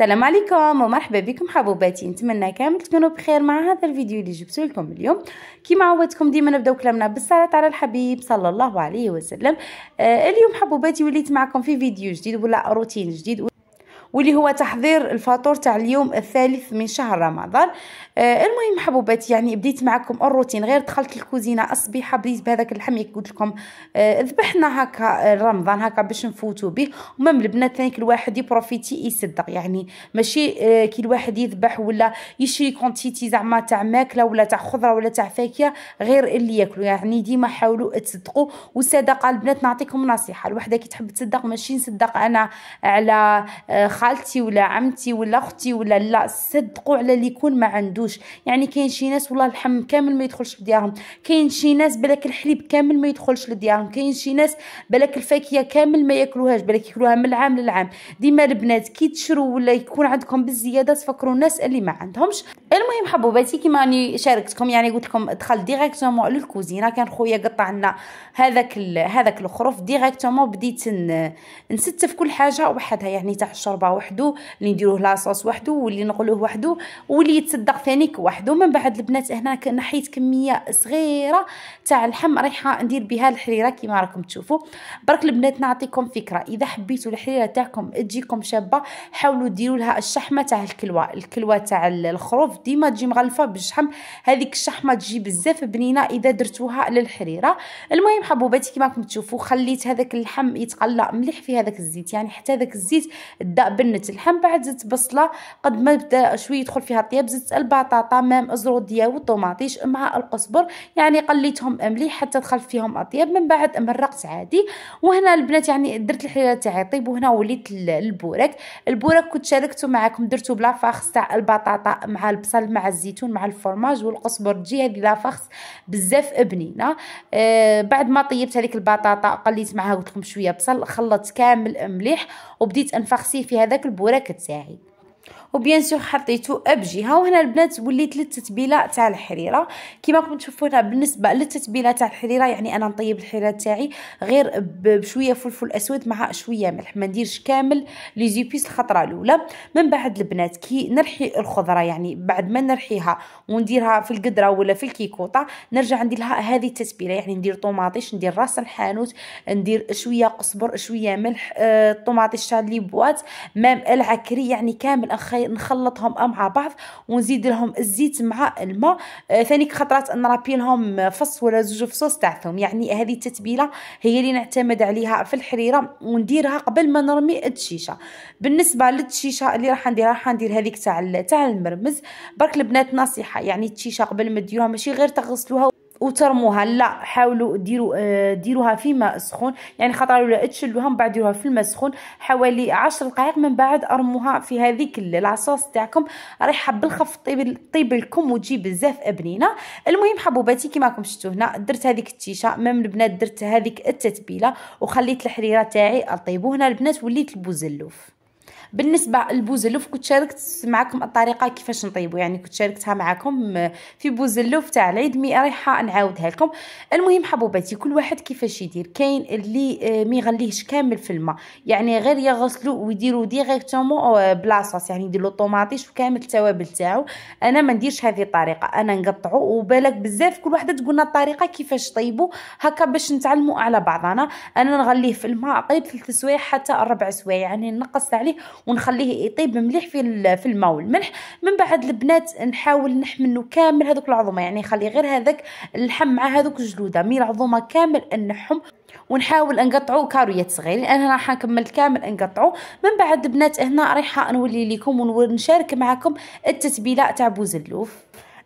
السلام عليكم ومرحبا بكم حبوباتي نتمنى كامل تكونوا بخير مع هذا الفيديو اللي جبت لكم اليوم كيما عودتكم ديما نبداو كلامنا بالصلاه على الحبيب صلى الله عليه وسلم آه اليوم حبوباتي وليت معكم في فيديو جديد ولا روتين جديد واللي هو تحضير الفطور تاع اليوم الثالث من شهر رمضان آه المهم حبوبات يعني بديت معكم الروتين غير دخلت الكوزينه الصبيحه بديت بهذاك اللحم قلت لكم آه ذبحنا هكا آه، رمضان هكا باش نفوتوا به ومام البنات ثاني كل واحد يبروفيتي يصدق يعني ماشي آه كي الواحد يذبح ولا يشري كونتيتي زعما تاع ماكله ولا تاع خضره ولا تاع فاكهه غير اللي ياكلوا يعني ديما حاولوا تصدقوا وصدقه البنات نعطيكم نصيحه الوحده كي تحب تصدق ماشي نصدق انا على آه خالتي ولا عمتي ولا اختي ولا لا صدقوا على اللي يكون ما عندوش يعني كاين شي ناس والله الحم كامل ما يدخلش لديارهم كاين شي ناس بلاك الحليب كامل ما يدخلش لديارهم كاين شي ناس بلاك الفاكهه كامل ما ياكلوهاش بالك ياكلوها من العام للعام ديما البنات كي تشرو ولا يكون عندكم بالزياده تفكروا الناس اللي ما عندهمش المهم حبوباتي كيما راني شاركتكم يعني قلت لكم دخل ديريكتومون للكوزينه كان خويا قطع لنا هذاك هذاك الخروف ديريكتومون بديت نستف كل حاجه وحدها يعني تاع الشوربه الشوربه وحده اللي نديروه لاصوص وحده واللي نقلوه وحده واللي يتصدق ثانيك وحده من بعد البنات هنا نحيت كميه صغيره تاع اللحم رايحه ندير بها الحريره كما راكم تشوفوا برك البنات نعطيكم فكره اذا حبيتوا الحريره تاعكم تجيكم شابه حاولوا ديروا لها الشحمه تاع الكلوه الكلوه تاع الخروف ديما تجي مغلفه بالشحم هذيك الشحمه تجي بزاف بنينه اذا درتوها للحريره المهم حبوباتي كما راكم تشوفوا خليت هذاك اللحم يتقلى مليح في هذاك الزيت يعني حتى هذاك الزيت دا بنت اللحم بعد زدت بصله قد ما بدا شويه يدخل فيها الطياب زدت البطاطا مام الزروديه والطوماطيش مع القزبر يعني قليتهم مليح حتى دخل فيهم اطياب من بعد مرقت عادي وهنا البنات يعني درت الحلاله تاعي طيب وهنا وليت البورك البورك كنت شاركته معكم درته بلا فاخس تاع البطاطا مع البصل مع الزيتون مع الفرماج والقزبر تجي هذه لا فاخس بزاف بنينه آه بعد ما طيبت هذيك البطاطا قليت معها قلت لكم شويه بصل خلطت كامل مليح وبديت انفخسيه في هذا هذاك البوره كتساعد وبيان سور حطيته ابجيها وهنا البنات وليت للتتبيله تاع الحريره كيما راكم تشوفوا هنا بالنسبه للتتبيله تاع الحريره يعني انا نطيب الحريره تاعي غير بشويه فلفل اسود مع شويه ملح ما نديرش كامل لي زيبيس الخطره الاولى من بعد البنات كي نرحي الخضره يعني بعد ما نرحيها ونديرها في القدره ولا في الكيكوطه نرجع ندير لها هذه التتبيله يعني ندير طوماطيش ندير راس الحانوت ندير شويه قصبر شويه ملح آه تاع لي بواط مام العكري يعني كامل أخي نخلطهم مع بعض ونزيد لهم الزيت مع الماء آه ثاني خطرات نرابي لهم فص ولا زوج فصوص تاع الثوم يعني هذه التتبيله هي اللي نعتمد عليها في الحريره ونديرها قبل ما نرمي الدشيشه بالنسبه للدشيشه اللي راح نديرها راح ندير هذيك تاع تاع المرمز برك البنات نصيحه يعني الدشيشه قبل ما ديروها ماشي غير تغسلوها وترموها لا حاولوا ديروا آه ديروها في ماء سخون يعني خطره ولا تشلوها من بعد ديروها في الماء سخون حوالي 10 دقائق من بعد ارموها في هذيك لاصوص تاعكم رايحه بالخف طيب طيب لكم وتجي بزاف ابنينه المهم حبوباتي كيما راكم شفتوا هنا درت هذيك التيشه مام البنات درت هذيك التتبيله وخليت الحريره تاعي اطيبو هنا البنات وليت البوزلوف بالنسبه للبوزلوف كنت شاركت معكم الطريقه كيفاش نطيبو يعني كنت شاركتها معكم في بوزلوف تاع العيد مي رايحه نعاودها لكم المهم حبوباتي كل واحد كيفاش يدير كاين اللي آه، ما يغليهش كامل في الماء يعني غير يغسلو ويديرو ديريكتومون آه، بلاصاص يعني يديرو طوماطيش وكامل التوابل تاعو انا ما نديرش هذه الطريقه انا نقطعو وبالك بزاف كل وحده تقولنا الطريقه كيفاش طيبو هكا باش نتعلمو على بعضنا انا نغليه في الماء طيب ثلاث سوايع حتى ربع سوايع يعني نقص عليه ونخليه يطيب مليح في في الماء والملح من بعد البنات نحاول نحمنه كامل هذوك العظمه يعني نخلي غير هذاك اللحم مع هذوك الجلوده مي العظمه كامل نحم ونحاول نقطعو كاريات لان انا راح نكمل كامل نقطعو من بعد البنات هنا رايحه نولي لكم ونشارك معكم التتبيله تاع بوز اللوف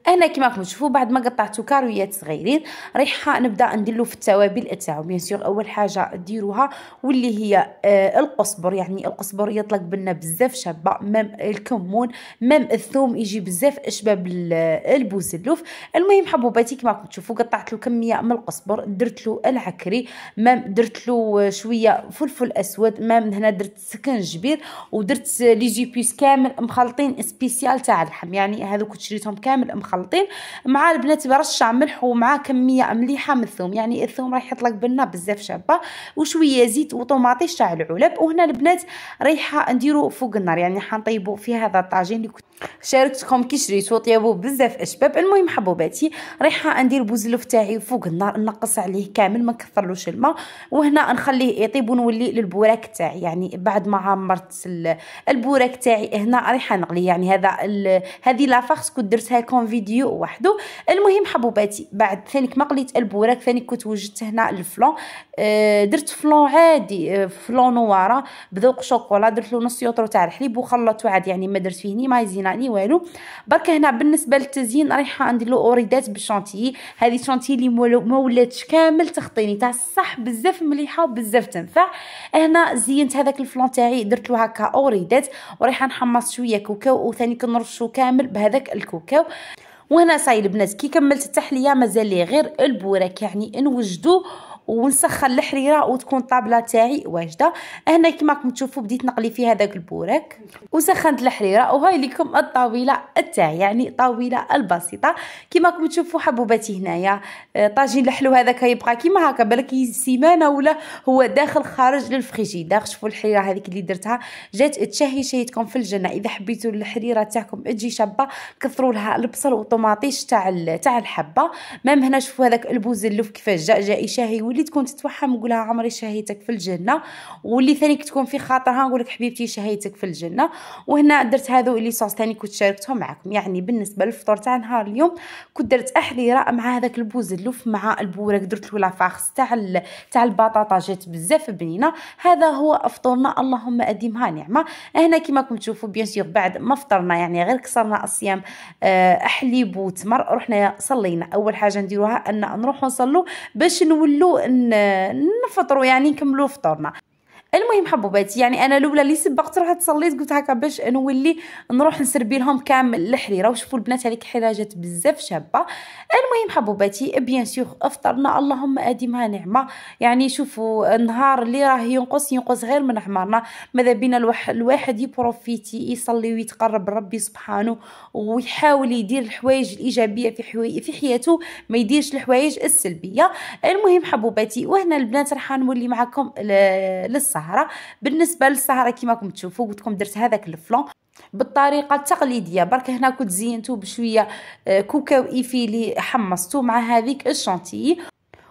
هنا كما راكم تشوفوا بعد ما قطعتو كارويات صغيرين رايحه نبدا ندير في التوابل تاعو بيان سيغ اول حاجه ديروها واللي هي آه القصبر يعني القصبر يطلق بنا بزاف شابه مام الكمون مام الثوم يجي بزاف اشباب البوزلوف المهم حبوباتي كما راكم تشوفوا قطعت له كميه من القصبر درت له العكري مام درت له آه، شويه فلفل اسود مام هنا درت سكنجبير ودرت لي جيبيس كامل مخلطين سبيسيال تاع اللحم يعني هذوك شريتهم كامل مخلطين مخلطين مع البنات برشا ملح ومع كميه مليحه من الثوم يعني الثوم راح يطلق بنا بزاف شابه وشويه زيت وطوماطيش تاع العلب وهنا البنات رايحه نديرو فوق النار يعني حنطيبو في هذا الطاجين اللي كنت شاركتكم كي شريتو طيبو بزاف اشباب المهم حبوباتي رايحه ندير بوزلوف تاعي فوق النار نقص عليه كامل ما نكثرلوش الماء وهنا نخليه يطيب ونولي للبوراك تاعي يعني بعد ما عمرت البوراك تاعي هنا رايحه نغلي يعني هذا هذه لافاخ كنت درتها لكم فيديو فيديو وحده المهم حبوباتي بعد ثانيك ما قليت البوراك ثانيك كنت وجدت هنا الفلون آه درت فلون عادي آه، فلون نوارا بذوق شوكولا درت له نص يوطرو تاع الحليب وخلطته عادي يعني ما درت فيه ني مايزينا ني والو برك هنا بالنسبه للتزيين رايحه ندير له اوريدات بالشانتيي هذه شونتيي اللي ما ولاتش كامل تخطيني تاع الصح بزاف مليحه وبزاف تنفع هنا زينت هذاك الفلون تاعي درت له هكا اوريدات ورايحه نحمص شويه كوكاو وثاني كنرشو كامل بهذاك الكوكاو وهنا صايي البنات كي كملت التحليه مازال لي غير البوراك يعني نوجدو ونسخن الحريره وتكون الطابله تاعي واجده هنا كما راكم تشوفوا بديت نقلي فيه هذاك البوراك وسخنت الحريره وهاي لكم الطاوله تاعي يعني الطاوله البسيطه كما راكم تشوفوا حبوباتي هنايا آه، طاجين الحلو هذاك يبقى كيما هكا بالك سيمانه ولا هو داخل خارج داخل شوفوا الحريره هذيك اللي درتها جات تشهي شهيتكم في الجنه اذا حبيتوا الحريره تاعكم تجي شابه كثروا لها البصل والطوماطيش تاع تاع الحبه مام هنا شوفوا هذاك البوز اللوف كيفاش جا جاء يشهي واللي تكون تتوحم نقولها عمري شهيتك في الجنه واللي ثاني تكون في خاطرها نقول لك حبيبتي شهيتك في الجنه وهنا درت هذو اللي صوص ثاني كنت شاركتهم معكم يعني بالنسبه للفطور تاع نهار اليوم كنت درت احذيره مع هذاك البوز اللوف مع البورك درت له لافاخس تاع تاع البطاطا جات بزاف بنينه هذا هو فطورنا اللهم اديمها نعمه هنا كما راكم تشوفوا بيان سيغ بعد ما فطرنا يعني غير كسرنا الصيام آه، حليب وتمر رحنا صلينا اول حاجه نديروها ان نروحو نصلو باش نولو نفطروا يعني نكملوا فطورنا المهم حبوباتي يعني انا لولا اللي سبقت رحت صليت قلت هكا باش نولي نروح نسربي لهم كامل الحري راهو شوفوا البنات هذيك الحريره جات بزاف شابه المهم حبوباتي بيان سيغ افطرنا اللهم اديمها نعمه يعني شوفوا النهار اللي راه ينقص ينقص غير من عمرنا ماذا بينا الواحد يبروفيتي يصلي ويتقرب ربي سبحانه ويحاول يدير الحوايج الايجابيه في حوي... في حياته ما يديرش الحوايج السلبيه المهم حبوباتي وهنا البنات راح نولي معكم للصح السهره بالنسبه للسهره كما راكم تشوفوا قلت لكم درت هذاك الفلون بالطريقه التقليديه برك هنا كنت زينته بشويه آه، كوكاو ايفيلي حمصته مع هذيك الشونتيي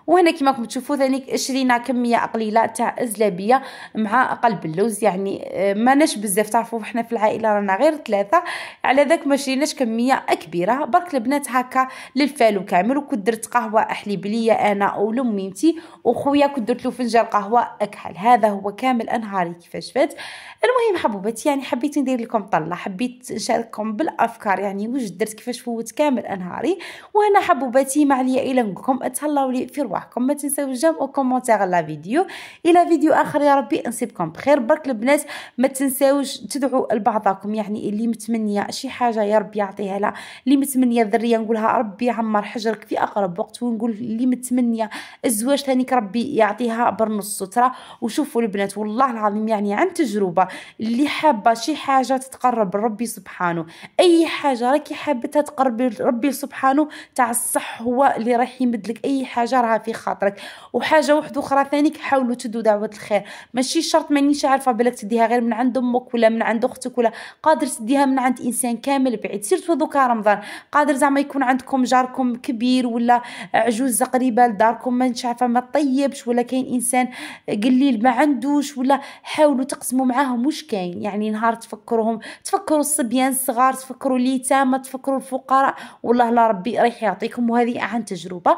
وهنا كما راكم تشوفوا ثاني شرينا كميه قليله تاع الزلابيه مع قلب اللوز يعني آه، ماناش بزاف تعرفوا حنا في العائله رانا غير ثلاثه على ذاك ما شريناش كميه كبيره برك البنات هكا للفالو كامل وكنت درت قهوه احليب ليا انا ولميمتي وخويا كنت درت له فنجان قهوه اكحل هذا هو كامل انهاري كيفاش فات المهم حبوباتي يعني حبيت ندير لكم طله حبيت نشارككم بالافكار يعني واش درت كيفاش فوت كامل انهاري وهنا حبوباتي ما عليا الا نقول لكم تهلاو لي في رواحكم ما تنساو جام او كومونتير لا فيديو الى فيديو اخر يا ربي نصيبكم بخير برك البنات ما تنساوش تدعوا لبعضكم يعني اللي متمنيه شي حاجه يا ربي يعطيها لها اللي متمنيه ذريه نقولها ربي عمر حجرك في اقرب وقت ونقول اللي متمنيه الزواج ثاني ربي يعطيها برنص الستره وشوفوا البنات والله العظيم يعني عن تجربه اللي حابه شي حاجه تتقرب لربي سبحانه اي حاجه راكي حابتها تقرب لربي سبحانه تاع الصح هو اللي راح يمدلك اي حاجه راها في خاطرك وحاجه واحده اخرى ثانيك حاولوا تدوا دعوه الخير ماشي شرط مانيش عارفه بالك تديها غير من عند امك ولا من عند اختك ولا قادر تديها من عند انسان كامل بعيد سيرتو دوكا رمضان قادر زعما يكون عندكم جاركم كبير ولا عجوز قريبه لداركم مانيش عارفه ما طيبش ولا كاين انسان قليل ما عندوش ولا حاولوا تقسموا معاهم واش كاين يعني نهار تفكروهم تفكروا الصبيان الصغار تفكروا اليتامى تفكروا الفقراء والله لا ربي رايح يعطيكم وهذه عن تجربه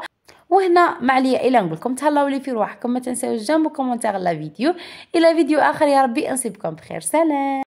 وهنا ما عليا الا نقول لكم تهلاو لي في رواحكم ما تنساوش جنبكم كومونتير لا فيديو الى فيديو اخر يا ربي انصبكم بخير سلام